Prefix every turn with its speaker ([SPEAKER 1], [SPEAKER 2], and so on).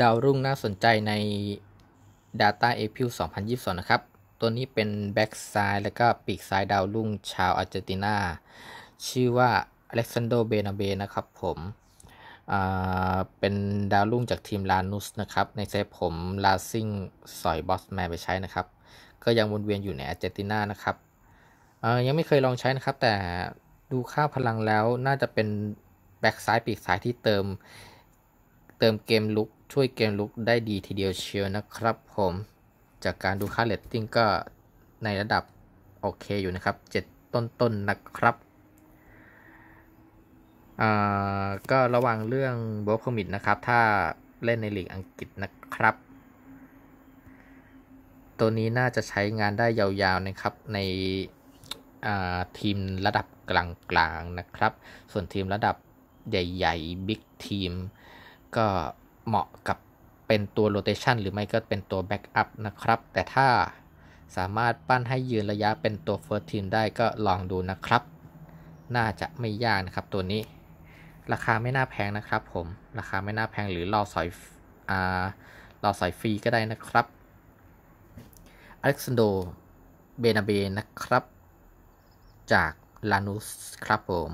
[SPEAKER 1] ดาวรุ่งน่าสนใจใน Data a p r i l 2022 นะครับ ตัวนี้เป็นแบ็กซ้ายและก็ปีกซ้ายดาวรุ่งชาวอาร์เจนตินาชื่อว่าอเล็กซานโดเบนาเบนะครับผม เป็นดาวรุ่งจากทีมลานุสนะครับ ในเซตผมลาซิงสอยบอสแมนไปใช้นะครับ ก็ยังวนเวียนอยู่ในอาร์เจนตินานะครับยังไม่เคยลองใช้นะครับ แต่ดูค่าพลังแล้วน่าจะเป็นแบ็กซ้ายปีกซ้ายที่เติมเติมเกมลุกช่วยเกมลุกได้ดีทีเดียวเชียวนะครับผมจากการดูค่าเลตติ้งก็ในระดับโอเคอยู่นะครับ 7 ต้นๆนนะครับก็ระวังเรื่องบล็อกคอมิตนะครับ ถ้าเล่นในหลีกอังกฤษนะครับ ตัวนี้น่าจะใช้งานได้ยาวๆนะครับในทีมระดับกลางๆ นะครับ ส่วนทีมระดับใหญ่ๆบิ๊กทีมก็เหมาะกับเป็นตัว rotation หรือไม่ก็เป็นตัว backup นะครับ แต่ถ้าสามารถปั้นให้ยืนระยะเป็นตัว first team ได้ก็ลองดูนะครับ น่าจะไม่ยากนะครับตัวนี้ ราคาไม่น่าแพงนะครับผม ราคาไม่น่าแพงหรือรอสอยอ่ารอสอยฟรีก็ได้นะครับ อเล็กซานโดเบนาเบนะครับ จากลานุสครับผม